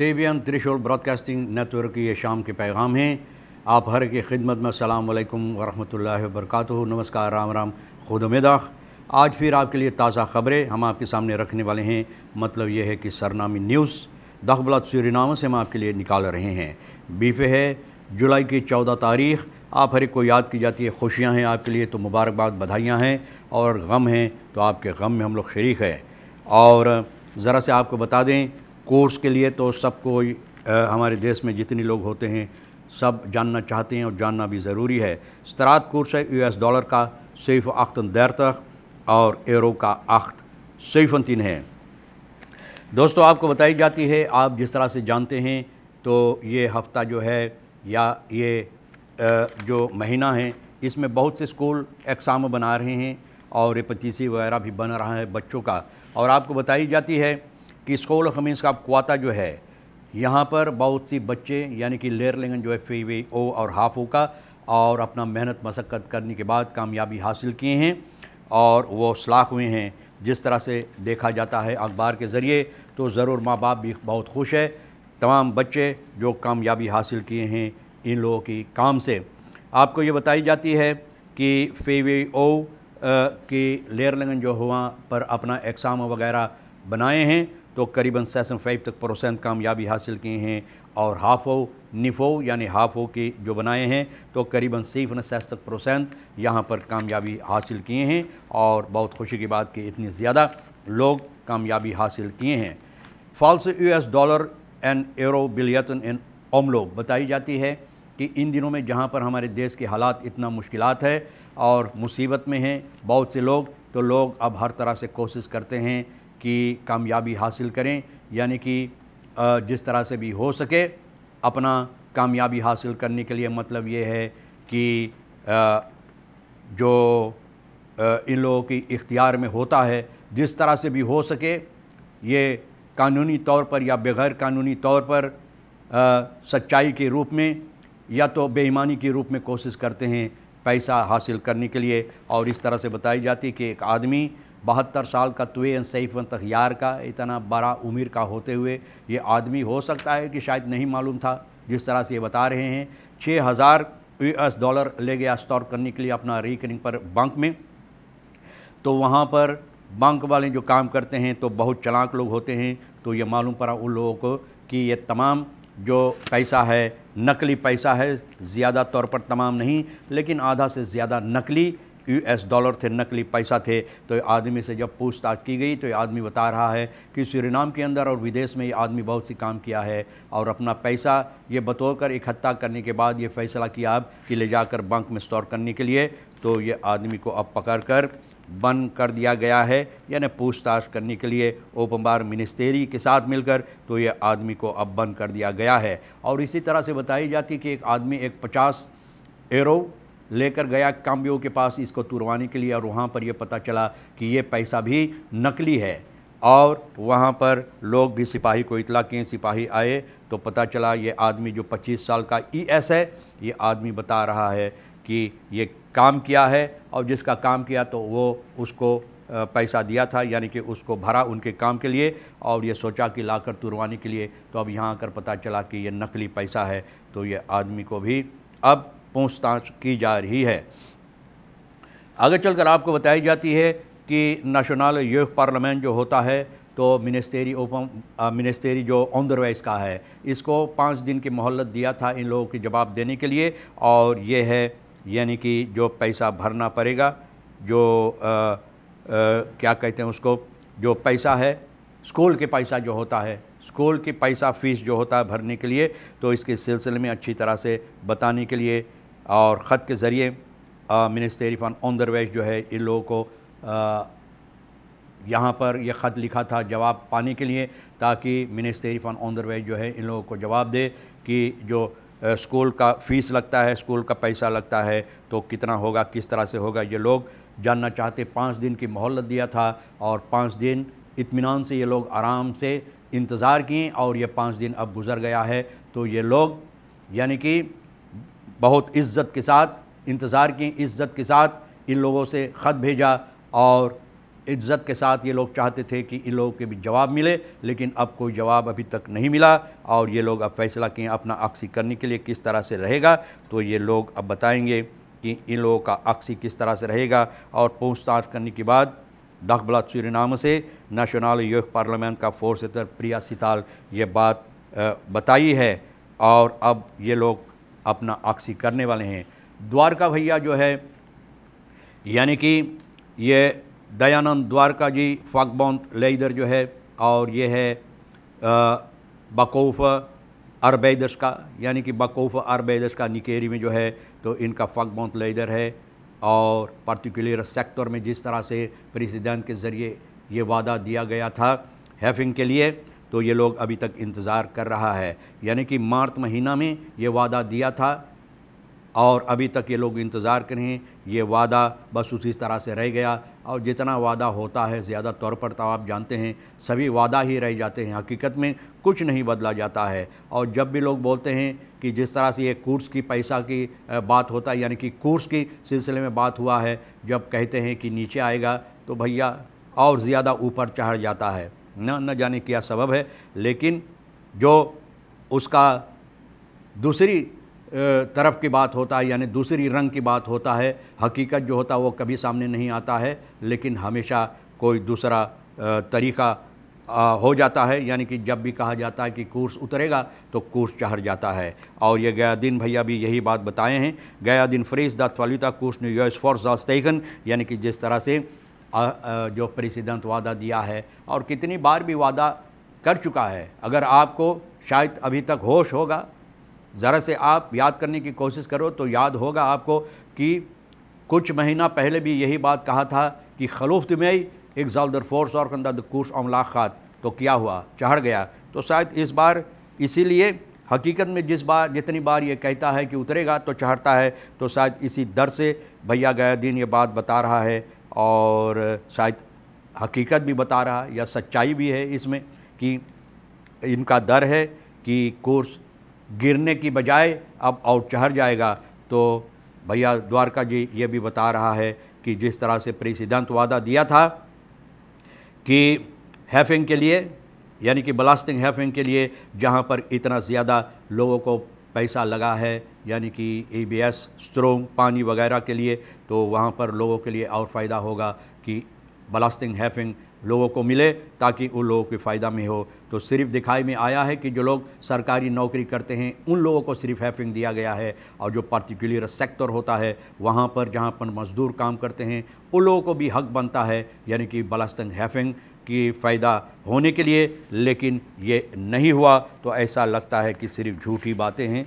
तेबियन त्रिशोल broadcasting network के ये शाम के पैगाम हैं आप हर की खिदमत में अल्लाम वरहमल वर्क नमस्कार राम राम खुद मेदाख आज फिर आपके लिए ताज़ा खबरें हम आपके सामने रखने वाले हैं मतलब यह है कि सरनामी न्यूज़ दखबला सूरीनामा से हम आपके लिए निकाल रहे हैं बीफे है जुलाई की चौदह तारीख आप हर एक को याद की जाती है खुशियाँ हैं आपके लिए तो मुबारकबाद बधाइयाँ हैं और गम हैं तो आपके गम में हम लोग शरीक है और ज़रा से आपको बता दें कोर्स के लिए तो सबको हमारे देश में जितने लोग होते हैं सब जानना चाहते हैं और जानना भी ज़रूरी है सरात कोर्स है यूएस डॉलर का सैफ आख्तन तक और एरो का आख्त सैफन तीन है दोस्तों आपको बताई जाती है आप जिस तरह से जानते हैं तो ये हफ्ता जो है या ये जो महीना है इसमें बहुत से स्कूल एग्ज़ाम बना रहे हैं और ये पतीसी वगैरह भी बन रहा है बच्चों का और आपको बताई जाती है कि स्कूल ऑफ मीन्स का क्वाता जो है यहाँ पर बहुत सी बच्चे यानी कि लेरलिंगन जो है फी ओ e और ओ का और अपना मेहनत मशक्क़त करने के बाद कामयाबी हासिल किए हैं और वो सलाख हुए हैं जिस तरह से देखा जाता है अखबार के ज़रिए तो ज़रूर माँ बाप भी बहुत खुश है तमाम बच्चे जो कामयाबी हासिल किए हैं इन लोगों की काम से आपको ये बताई जाती है कि फे ओ की लेरलंगन जो हुआ पर अपना एग्ज़ाम वगैरह बनाए हैं तो करीबन सेसन फाइव तक परसेंट कामयाबी हासिल किए हैं और हाफो निफो यानी हाफो के जो बनाए हैं तो करीबन सिफन सैस तक परसेंट यहाँ पर कामयाबी हासिल किए हैं और बहुत खुशी की बात कि इतने ज़्यादा लोग कामयाबी हासिल किए हैं फॉल्स यूएस डॉलर एंड एरो बिलियतन इन ओमलो बताई जाती है कि इन दिनों में जहाँ पर हमारे देश के हालात इतना मुश्किल है और मुसीबत में हैं बहुत से लोग तो लोग अब हर तरह से कोशिश करते हैं की कामयाबी हासिल करें यानी कि जिस तरह से भी हो सके अपना कामयाबी हासिल करने के लिए मतलब ये है कि जो इन लोगों की इख्तियार में होता है जिस तरह से भी हो सके ये कानूनी तौर पर या बग़ैर कानूनी तौर पर आ, सच्चाई के रूप में या तो बेईमानी के रूप में कोशिश करते हैं पैसा हासिल करने के लिए और इस तरह से बताई जाती है कि एक आदमी बहत्तर साल का तुएन सैफ तखियार का इतना बड़ा उम्र का होते हुए ये आदमी हो सकता है कि शायद नहीं मालूम था जिस तरह से ये बता रहे हैं छः हज़ार यू एस डॉलर ले गया स्टोर करने के लिए अपना रिकनिंग पर बैंक में तो वहाँ पर बैंक वाले जो काम करते हैं तो बहुत चलाक लोग होते हैं तो ये मालूम पड़ा उन लोगों को कि ये तमाम जो पैसा है नकली पैसा है ज़्यादा तौर पर तमाम नहीं लेकिन आधा से ज़्यादा नकली यूएस डॉलर थे नकली पैसा थे तो आदमी से जब पूछताछ की गई तो ये आदमी बता रहा है कि सूरीनाम के अंदर और विदेश में ये आदमी बहुत सी काम किया है और अपना पैसा ये बतौर कर इकट्ठा करने के बाद ये फैसला किया अब कि ले जाकर बैंक में स्टोर करने के लिए तो ये आदमी को अब पकड़ कर बंद कर दिया गया है यानी पूछताछ करने के लिए ओपम्बार मिनिस्टेरी के साथ मिलकर तो ये आदमी को अब बंद कर दिया गया है और इसी तरह से बताई जाती है कि एक आदमी एक पचास एरो लेकर गया काम्बियो के पास इसको तुरवाने के लिए और वहाँ पर ये पता चला कि ये पैसा भी नकली है और वहाँ पर लोग भी सिपाही को इतला किए सिपाही आए तो पता चला ये आदमी जो 25 साल का ईएस e है ये आदमी बता रहा है कि ये काम किया है और जिसका काम किया तो वो उसको पैसा दिया था यानी कि उसको भरा उनके काम के लिए और ये सोचा कि लाकर तुरवाने के लिए तो अब यहाँ आकर पता चला कि ये नकली पैसा है तो ये आदमी को भी अब पूछताछ की जा रही है आगे चलकर आपको बताई जाती है कि नेशनल यूथ पार्लियामेंट जो होता है तो मिनिस्टेरी ओपन मिनिस्टेरी जो ऑनदरवाइज का है इसको पाँच दिन की मोहल्लत दिया था इन लोगों की जवाब देने के लिए और ये है यानी कि जो पैसा भरना पड़ेगा जो आ, आ, क्या कहते हैं उसको जो पैसा है स्कूल के पैसा जो होता है स्कूल की पैसा फीस जो होता है भरने के लिए तो इसके सिलसिले में अच्छी तरह से बताने के लिए और ख़त के ज़रिए मिनिस्टर इरफान ओंदरवेश जो है इन लोगों को यहाँ पर यह ख़त लिखा था जवाब पाने के लिए ताकि मिनिस्टर इरफान ओंदरवेश जो है इन लोगों को जवाब दे कि जो स्कूल का फ़ीस लगता है स्कूल का पैसा लगता है तो कितना होगा किस तरह से होगा ये लोग जानना चाहते पाँच दिन की मोहलत दिया था और पाँच दिन इतमान से ये लोग आराम से इंतज़ार किए और ये पाँच दिन अब गुज़र गया है तो ये लोग यानी कि बहुत इज्जत के साथ इंतज़ार की इज्जत के साथ इन लोगों से ख़त भेजा और इज्जत के साथ ये लोग चाहते थे कि इन लोगों के भी जवाब मिले लेकिन अब कोई जवाब अभी तक नहीं मिला और ये लोग अब फैसला किए अपना अक्सी करने के लिए किस तरह से रहेगा तो ये लोग अब बताएंगे कि इन लोगों का अक्सी किस तरह से रहेगा और पूछताछ करने के बाद दाखबला सूरीनाम से नेशनल यूथ पार्लियामेंट का फोर्स तो प्रिया सिताल ये बात बताई है और अब ये लोग अपना अक्सी करने वाले हैं द्वारका भैया जो है यानी कि ये दयानंद द्वारका जी फाकबौंत लेदर जो है और ये है बकौफ़ अरबैदस का यानी कि बकौफ़ अरबैदस का निकेरी में जो है तो इनका फाकबौंत लेदर है और पर्टिकुलर सेक्टर में जिस तरह से प्रेसिडेंट के ज़रिए ये वादा दिया गया था हैफिंग के लिए तो ये लोग अभी तक इंतज़ार कर रहा है यानी कि मार्च महीना में ये वादा दिया था और अभी तक ये लोग इंतज़ार करें ये वादा बस उसी तरह से रह गया और जितना वादा होता है ज़्यादा तौर पर तो आप जानते हैं सभी वादा ही रह जाते हैं हकीकत में कुछ नहीं बदला जाता है और जब भी लोग बोलते हैं कि जिस तरह से ये कोर्स की पैसा की बात होता है यानी कि कोर्स की सिलसिले में बात हुआ है जब कहते हैं कि नीचे आएगा तो भैया और ज़्यादा ऊपर चढ़ जाता है न न जाने क्या सबब है लेकिन जो उसका दूसरी तरफ की बात होता है यानी दूसरी रंग की बात होता है हकीकत जो होता है वो कभी सामने नहीं आता है लेकिन हमेशा कोई दूसरा तरीक़ा हो जाता है यानी कि जब भी कहा जाता है कि कोर्स उतरेगा तो कोर्स चढ़ जाता है और ये गया दिन भैया भी यही बात बताए हैं गया दिन फ्रेज द त्वलिता कोर्स न्यू यूस फॉर्स जॉस्टेगन यानी कि जिस तरह से जो प्रेसिडेंट वादा दिया है और कितनी बार भी वादा कर चुका है अगर आपको शायद अभी तक होश होगा ज़रा से आप याद करने की कोशिश करो तो याद होगा आपको कि कुछ महीना पहले भी यही बात कहा था कि खलूफ्त में एक जल्दर फोर्स और कंदा दुर्स और मुलाकात तो क्या हुआ चढ़ गया तो शायद इस बार इसीलिए हकीकत में जिस बार जितनी बार ये कहता है कि उतरेगा तो चढ़ता है तो शायद इसी डर से भैया गया दिन ये बात बता रहा है और शायद हकीकत भी बता रहा या सच्चाई भी है इसमें कि इनका डर है कि कोर्स गिरने की बजाय अब और चढ़ जाएगा तो भैया द्वारका जी ये भी बता रहा है कि जिस तरह से प्रेसिडेंट वादा दिया था कि हैफिंग के लिए यानी कि ब्लास्टिंग हैफिंग के लिए जहाँ पर इतना ज़्यादा लोगों को पैसा लगा है यानी कि ए बी एस स्ट्रोंग पानी वगैरह के लिए तो वहाँ पर लोगों के लिए और फ़ायदा होगा कि ब्लास्टिंग हैफिंग लोगों को मिले ताकि उन लोगों के फ़ायदा में हो तो सिर्फ दिखाई में आया है कि जो लोग सरकारी नौकरी करते हैं उन लोगों को सिर्फ हैफिंग दिया गया है और जो पर्टिकुलर सेक्टर होता है वहाँ पर जहाँ पर मज़दूर काम करते हैं उन लोगों को भी हक बनता है यानी कि ब्लास्टिंग हैफिंग कि फ़ायदा होने के लिए लेकिन ये नहीं हुआ तो ऐसा लगता है कि सिर्फ झूठी बातें हैं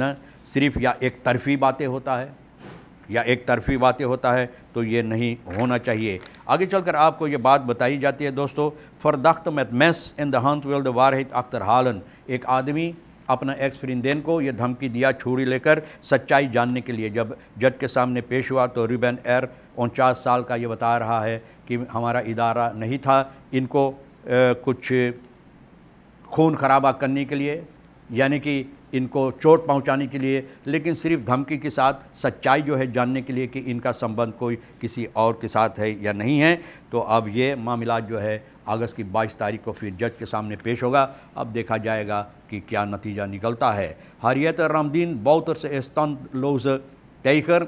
न सिर्फ या एक तरफी बातें होता है या एक तरफी बातें होता है तो ये नहीं होना चाहिए आगे चलकर आपको ये बात बताई जाती है दोस्तों फरदख्त मैथमेस इन द वेल्ड विल द वारहित अख्तर हालन एक आदमी अपना एक्स फ्रिंदेन को यह धमकी दिया छुरी लेकर सच्चाई जानने के लिए जब जज के सामने पेश हुआ तो रिबन एयर उनचास साल का ये बता रहा है कि हमारा इदारा नहीं था इनको आ, कुछ खून खराबा करने के लिए यानी कि इनको चोट पहुंचाने के लिए लेकिन सिर्फ धमकी के साथ सच्चाई जो है जानने के लिए कि इनका संबंध कोई किसी और के साथ है या नहीं है तो अब ये मामला जो है अगस्त की 22 तारीख को फिर जज के सामने पेश होगा अब देखा जाएगा कि क्या नतीजा निकलता है हरियत रामदीन बौतर से स्तंत लोज तयकर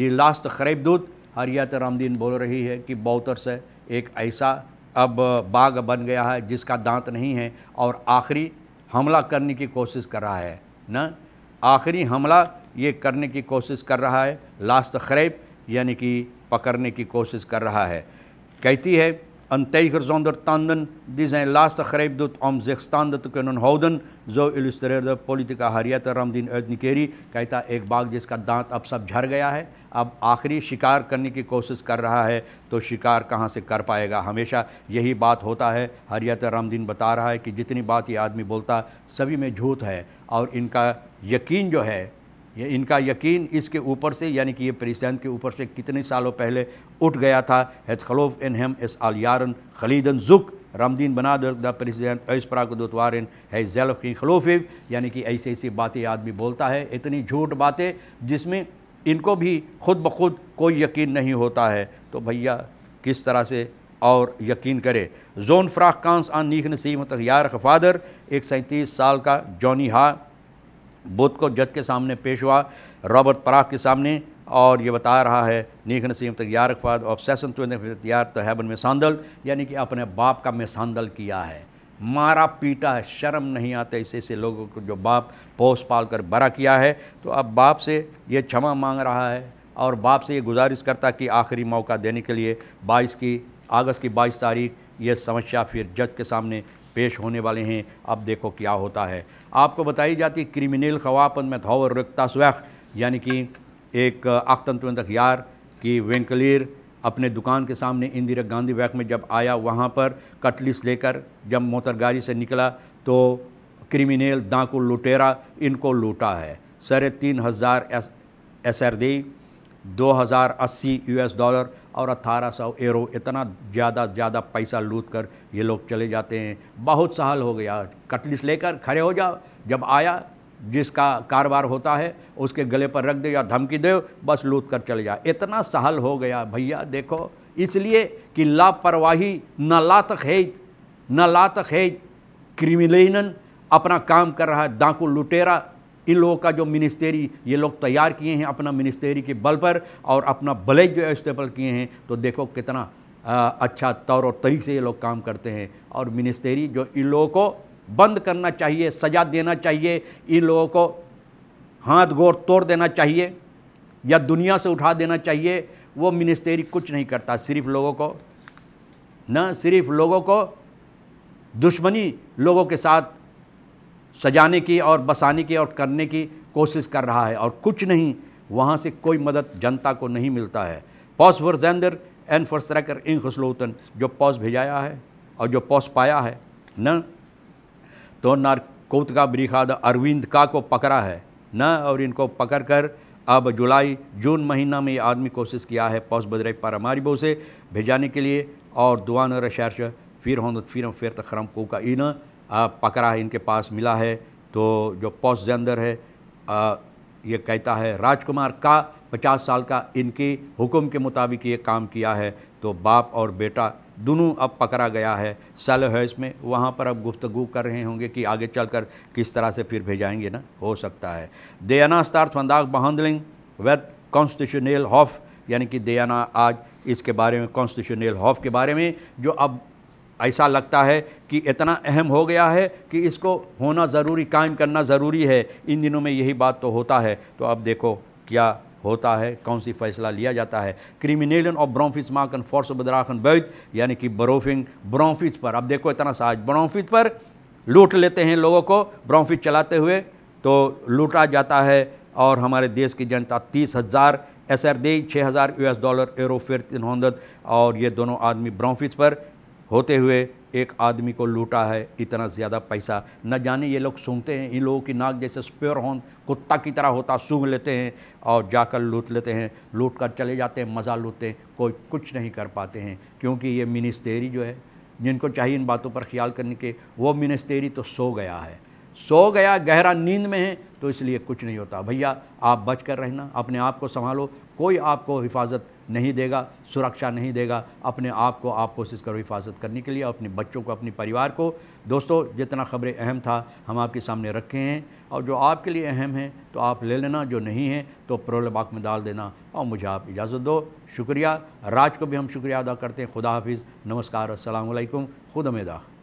दी लास्ट दूध हरियात रामदीन बोल रही है कि बौतर से एक ऐसा अब बाग बन गया है जिसका दांत नहीं है और आखिरी हमला करने की कोशिश कर रहा है न आखिरी हमला ये करने की कोशिश कर रहा है लास्ट खरेब यानी कि पकड़ने की कोशिश कर रहा है कहती है Een tijger zonder tanden die zijn laatste greep doet om zich standen te kunnen houden. Zo illustreerde politica Harriet Ramdin uit Nikeri. Kijk निकेरी कहता एक बाघ जिसका दांत अब सब झर गया है अब आखिरी शिकार करने की कोशिश कर रहा है तो शिकार कहाँ से कर पाएगा हमेशा यही बात होता है हरियत रामदीन बता रहा है कि जितनी बात ये आदमी बोलता सभी में झूठ है और इनका यकीन जो है ये इनका यकीन इसके ऊपर से यानी कि ये पेरिस्तान के ऊपर से कितने सालों पहले उठ गया था हैत खलोफ इन हम इस आलियारन खलीदन जुक रामदीन बना द प्रेसिडेंट इसपराक दोतवारन है की खलोफिव यानी कि ऐसी ऐसी बातें आदमी बोलता है इतनी झूठ बातें जिसमें इनको भी खुद ब खुद कोई यकीन नहीं होता है तो भैया किस तरह से और यकीन करे जोन फ्राक कांस आन नीख नसीम यार फादर एक सैंतीस साल का जॉनी हा बुध को जज के सामने पेश हुआ रॉबर्ट पराख के सामने और ये बता रहा है नीक नसीम तक यार अखबार ऑब्सेसन तो यार तो हैबन में सांदल यानी कि अपने बाप का में सांदल किया है मारा पीटा है शर्म नहीं आता इसे ऐसे लोगों को जो बाप पोस पाल कर बड़ा किया है तो अब बाप से ये क्षमा मांग रहा है और बाप से ये गुजारिश करता कि आखिरी मौका देने के लिए बाईस की अगस्त की बाईस तारीख ये समस्या फिर जज के सामने पेश होने वाले हैं अब देखो क्या होता है आपको बताई जाती है क्रिमिनल खवापन में धौवर रखता स्वैख यानी कि एक अख्तन यार की वेंकलीर अपने दुकान के सामने इंदिरा गांधी वैक में जब आया वहाँ पर कटलिस लेकर जब मोटरगाड़ी से निकला तो क्रिमिनल दाकुल लुटेरा इनको लूटा है सर तीन हज़ार एस एस आर दी दो हज़ार अस्सी यू एस डॉलर और अट्ठारह सौ एरो इतना ज़्यादा ज़्यादा पैसा लूट कर ये लोग चले जाते हैं बहुत सहल हो गया कटलिस लेकर खड़े हो जाओ जब आया जिसका कारोबार होता है उसके गले पर रख दे या धमकी दे बस लूट कर चले जाए इतना सहल हो गया भैया देखो इसलिए कि लापरवाही न लात खेत न लात खेत क्रिमिलेनन अपना काम कर रहा है दाकू लुटेरा इन लोगों का जो मिनिस्टेरी ये लोग तैयार किए हैं अपना मिनिस्टेरी के बल पर और अपना बलेज जो इस्तेमाल किए हैं तो देखो कितना आ, अच्छा तौर और तरीके से ये लोग काम करते हैं और मिनिस्टेरी जो इन लोगों को बंद करना चाहिए सजा देना चाहिए इन लोगों को हाथ गोर तोड़ देना चाहिए या दुनिया से उठा देना चाहिए वो मिनिस्टेरी कुछ नहीं करता सिर्फ लोगों को न सिर्फ लोगों को दुश्मनी लोगों के साथ सजाने की और बसाने की और करने की कोशिश कर रहा है और कुछ नहीं वहाँ से कोई मदद जनता को नहीं मिलता है पॉस वर्जेंदर एन फरसरकर इन खसलोतन जो पॉस भेजाया है और जो पॉस पाया है न तो नारकोत का ब्रिखाद अरविंद का को पकड़ा है न और इनको पकड़ कर अब जुलाई जून महीना में ये आदमी कोशिश किया है पॉस बदरे पारामारिबो से भेजाने के लिए और न रशर्श फिर होंद फिर फिर खरम को का इन पकड़ा है इनके पास मिला है तो जो पोस्ट जेंदर है आ, ये कहता है राजकुमार का पचास साल का इनकी हुक्म के मुताबिक ये काम किया है तो बाप और बेटा दोनों अब पकड़ा गया है सेल है इसमें वहाँ पर अब गुफ्तगु कर रहे होंगे कि आगे चलकर किस तरह से फिर भेजाएंगे ना हो सकता है देना स्तार फंदाक बहंदलिंग विद कॉन्स्टिट्यूशनल हॉफ यानी कि देना आज इसके बारे में कॉन्स्टिट्यूशनल हॉफ के बारे में जो अब ऐसा लगता है कि इतना अहम हो गया है कि इसको होना ज़रूरी कायम करना ज़रूरी है इन दिनों में यही बात तो होता है तो अब देखो क्या होता है कौन सी फैसला लिया जाता है क्रिमिनेलन ऑफ ब्रोफिस माकन फोर्स बदराखन बैज यानी कि बरोफिंग ब्रोफिस पर अब देखो इतना साज ब्रोफिस पर लूट लेते हैं लोगों को ब्रोफिस चलाते हुए तो लूटा जाता है और हमारे देश की जनता तीस हज़ार एस आर दे छः हज़ार यू एस डॉलर एरो फिर और ये दोनों आदमी ब्रोफिस पर होते हुए एक आदमी को लूटा है इतना ज़्यादा पैसा न जाने ये लोग सूंघते हैं इन लोगों की नाक जैसे स्प्योर हॉन कुत्ता की तरह होता सूंघ लेते हैं और जाकर लूट लेते हैं लूट कर चले जाते हैं मज़ा लूटते हैं कोई कुछ नहीं कर पाते हैं क्योंकि ये मिनिस्तेरी जो है जिनको चाहिए इन बातों पर ख्याल करने के वो मिनिस्तेरी तो सो गया है सो गया गहरा नींद में है तो इसलिए कुछ नहीं होता भैया आप बच कर रहना अपने आप को संभालो कोई आपको हिफाजत नहीं देगा सुरक्षा नहीं देगा अपने आप को आप कोशिश करो हिफाजत करने के लिए अपने बच्चों को अपने परिवार को दोस्तों जितना खबरें अहम था हम आपके सामने रखे हैं और जो आपके लिए अहम है तो आप ले लेना जो नहीं है तो प्रोल में डाल देना और मुझे आप इजाज़त दो शुक्रिया राज को भी हम शुक्रिया अदा करते हैं खुदा हाफिज़ नमस्कार असलकुम खुद अमेदा